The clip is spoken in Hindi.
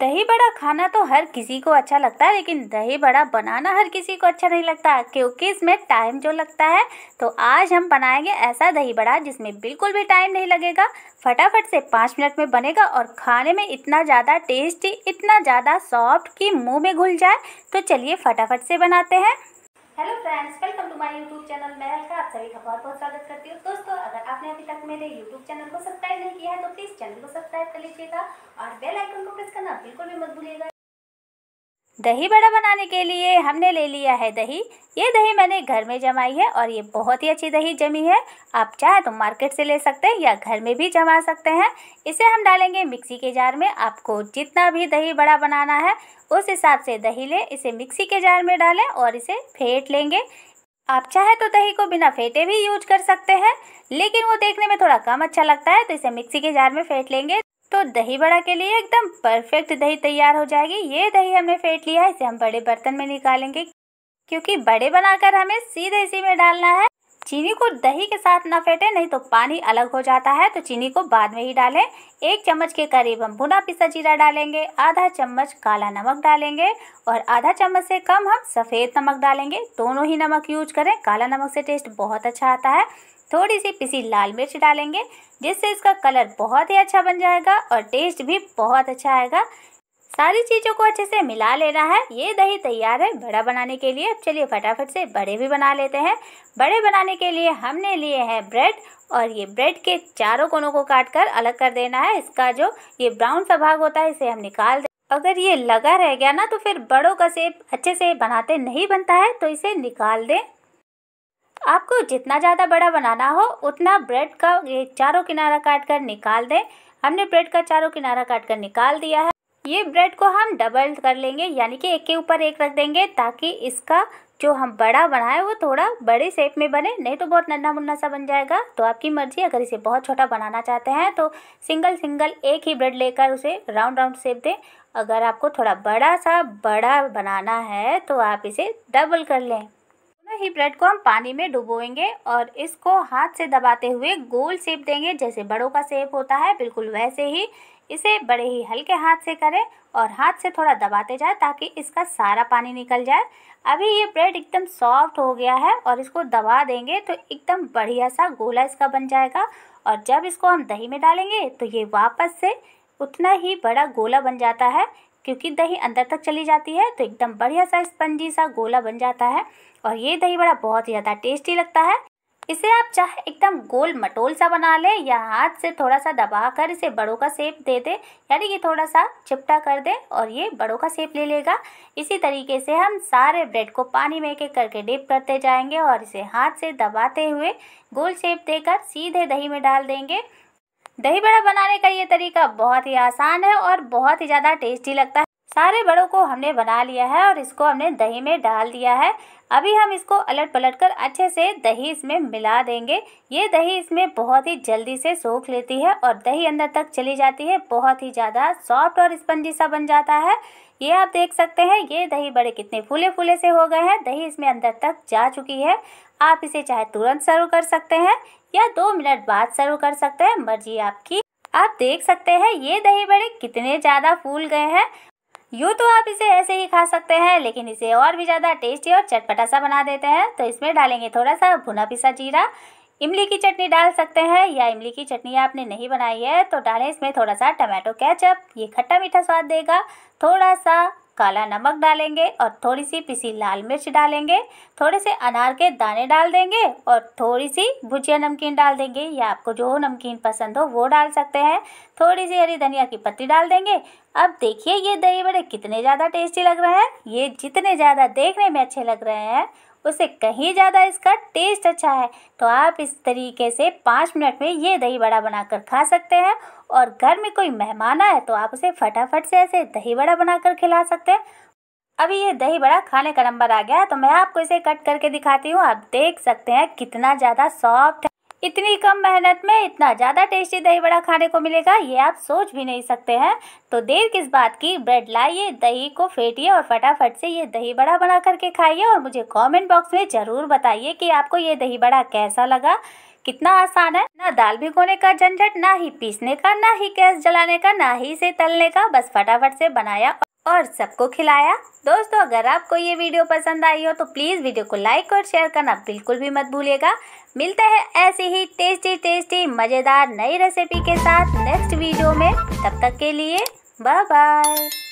दही बड़ा खाना तो हर किसी को अच्छा लगता है लेकिन दही बड़ा बनाना हर किसी को अच्छा नहीं लगता क्योंकि इसमें टाइम जो लगता है तो आज हम बनाएंगे ऐसा दही बड़ा जिसमें बिल्कुल भी टाइम नहीं लगेगा फटाफट से पाँच मिनट में बनेगा और खाने में इतना ज़्यादा टेस्टी इतना ज़्यादा सॉफ्ट कि मुँह में घुल जाए तो चलिए फटाफट से बनाते हैं hello friends welcome to my YouTube channel मैं हल्का आप सभी का बहुत बहुत स्वागत करती हूँ दोस्तों अगर आपने अभी तक मेरे यूट्यूब चैनल को सब्सक्राइब नहीं किया है तो प्लीज़ चैनल को सब्सक्राइब कर लीजिएगा और बेल आइकन को प्रेस करना बिल्कुल भी मत भूलिएगा दही बड़ा बनाने के लिए हमने ले लिया है दही ये दही मैंने घर में जमाई है और ये बहुत ही अच्छी दही जमी है आप चाहे तो मार्केट से ले सकते हैं या घर में भी जमा सकते हैं इसे हम डालेंगे मिक्सी के जार में आपको जितना भी दही बड़ा बनाना है उस हिसाब से दही लें इसे मिक्सी के जार में डालें और इसे फेंट लेंगे आप चाहे तो दही को बिना फेंटे भी यूज कर सकते हैं लेकिन वो देखने में थोड़ा कम अच्छा लगता है तो इसे मिक्सी के जार में फेंट लेंगे तो दही बड़ा के लिए एकदम परफेक्ट दही तैयार हो जाएगी ये दही हमने फेंट लिया है इसे हम बड़े बर्तन में निकालेंगे क्योंकि बड़े बनाकर हमें सीधे इसी में डालना है चीनी को दही के साथ ना फेंटें नहीं तो पानी अलग हो जाता है तो चीनी को बाद में ही डालें एक चम्मच के करीब हम भुना पिसा जीरा डालेंगे आधा चम्मच काला नमक डालेंगे और आधा चम्मच से कम हम सफ़ेद नमक डालेंगे दोनों ही नमक यूज करें काला नमक से टेस्ट बहुत अच्छा आता है थोड़ी सी पिसी लाल मिर्च डालेंगे जिससे इसका कलर बहुत ही अच्छा बन जाएगा और टेस्ट भी बहुत अच्छा आएगा सारी चीज़ों को अच्छे से मिला लेना है ये दही तैयार है बड़ा बनाने के लिए अब चलिए फटाफट से बड़े भी बना लेते हैं बड़े बनाने के लिए हमने लिए हैं ब्रेड और ये ब्रेड के चारों कोनों को काट कर अलग कर देना है इसका जो ये ब्राउन सा भाग होता है इसे हम निकाल दे अगर ये लगा रह गया ना तो फिर बड़ों का सेब अच्छे से बनाते नहीं बनता है तो इसे निकाल दें आपको जितना ज़्यादा बड़ा बनाना हो उतना ब्रेड का ये चारों किनारा काट कर निकाल दें हमने ब्रेड का चारों किनारा काट कर निकाल दिया है ये ब्रेड को हम डबल कर लेंगे यानी कि एक के ऊपर एक रख देंगे ताकि इसका जो हम बड़ा बनाए वो थोड़ा बड़े शेप में बने नहीं तो बहुत नन्ना मुन्ना सा बन जाएगा तो आपकी मर्ज़ी अगर इसे बहुत छोटा बनाना चाहते हैं तो सिंगल सिंगल एक ही ब्रेड लेकर उसे राउंड राउंड शेप दें अगर आपको थोड़ा बड़ा सा बड़ा बनाना है तो आप इसे डबल कर लें दोनों ही ब्रेड को हम पानी में डुबोएंगे और इसको हाथ से दबाते हुए गोल शेप देंगे जैसे बड़ों का शेप होता है बिल्कुल वैसे ही इसे बड़े ही हल्के हाथ से करें और हाथ से थोड़ा दबाते जाएं ताकि इसका सारा पानी निकल जाए अभी ये ब्रेड एकदम सॉफ्ट हो गया है और इसको दबा देंगे तो एकदम बढ़िया सा गोला इसका बन जाएगा और जब इसको हम दही में डालेंगे तो ये वापस से उतना ही बड़ा गोला बन जाता है क्योंकि दही अंदर तक चली जाती है तो एकदम बढ़िया सा स्पंजी सा गोला बन जाता है और ये दही बड़ा बहुत ही ज़्यादा टेस्टी लगता है इसे आप चाहे एकदम गोल मटोल सा बना लें या हाथ से थोड़ा सा दबा कर इसे बड़ों का सेप दे दें यानी कि थोड़ा सा चिपटा कर दे और ये बड़ों का सेप ले लेगा इसी तरीके से हम सारे ब्रेड को पानी में एक एक करके डिप करते जाएंगे और इसे हाथ से दबाते हुए गोल सेप देकर सीधे दही में डाल देंगे दही बड़ा बनाने का ये तरीका बहुत ही आसान है और बहुत ही ज़्यादा टेस्टी लगता है सारे बड़ों को हमने बना लिया है और इसको हमने दही में डाल दिया है अभी हम इसको अलट पलट कर अच्छे से दही इसमें मिला देंगे ये दही इसमें बहुत ही जल्दी से सूख लेती है और दही अंदर तक चली जाती है बहुत ही ज़्यादा सॉफ्ट और स्पंजी सा बन जाता है ये आप देख सकते हैं ये दही बड़े कितने फूले फूले से हो गए हैं दही इसमें अंदर तक जा चुकी है आप इसे चाहे तुरंत सर्व कर सकते हैं या दो मिनट बाद सर्व कर सकते हैं मर्जी आपकी आप देख सकते हैं ये दही बड़े कितने ज़्यादा फूल गए हैं यूँ तो आप इसे ऐसे ही खा सकते हैं लेकिन इसे और भी ज़्यादा टेस्टी और चटपटा सा बना देते हैं तो इसमें डालेंगे थोड़ा सा भुना पिसा जीरा इमली की चटनी डाल सकते हैं या इमली की चटनी आपने नहीं बनाई है तो डालें इसमें थोड़ा सा टमाटो कैचअप ये खट्टा मीठा स्वाद देगा थोड़ा सा काला नमक डालेंगे और थोड़ी सी पिसी लाल मिर्च डालेंगे थोड़े से अनार के दाने डाल देंगे और थोड़ी सी भुजिया नमकीन डाल देंगे या आपको जो नमकीन पसंद हो वो डाल सकते हैं थोड़ी सी हरी धनिया की पत्ती डाल देंगे अब देखिए ये दही बड़े कितने ज़्यादा टेस्टी लग रहे हैं ये जितने ज़्यादा देखने में अच्छे लग रहे हैं उससे कहीं ज़्यादा इसका टेस्ट अच्छा है तो आप इस तरीके से पाँच मिनट में ये दही बड़ा बनाकर खा सकते हैं और घर में कोई मेहमान आए तो आप उसे फटाफट से ऐसे दही बड़ा बनाकर खिला सकते हैं अभी ये दही बड़ा खाने का नंबर आ गया तो मैं आपको इसे कट करके दिखाती हूँ आप देख सकते हैं कितना ज़्यादा सॉफ्ट इतनी कम मेहनत में इतना ज़्यादा टेस्टी दही बड़ा खाने को मिलेगा ये आप सोच भी नहीं सकते हैं तो देर किस बात की ब्रेड लाइए दही को फेंटिए और फटाफट से ये दही बड़ा बना करके खाइए और मुझे कमेंट बॉक्स में ज़रूर बताइए कि आपको ये दही बड़ा कैसा लगा कितना आसान है ना दाल भिगोने का झंझट ना ही पीसने का ना ही गैस जलाने का ना ही इसे तलने का बस फटाफट से बनाया और सबको खिलाया दोस्तों अगर आपको ये वीडियो पसंद आई हो तो प्लीज़ वीडियो को लाइक और शेयर करना बिल्कुल भी मत भूलिएगा मिलते हैं ऐसे ही टेस्टी टेस्टी मज़ेदार नई रेसिपी के साथ नेक्स्ट वीडियो में तब तक के लिए बाय बाय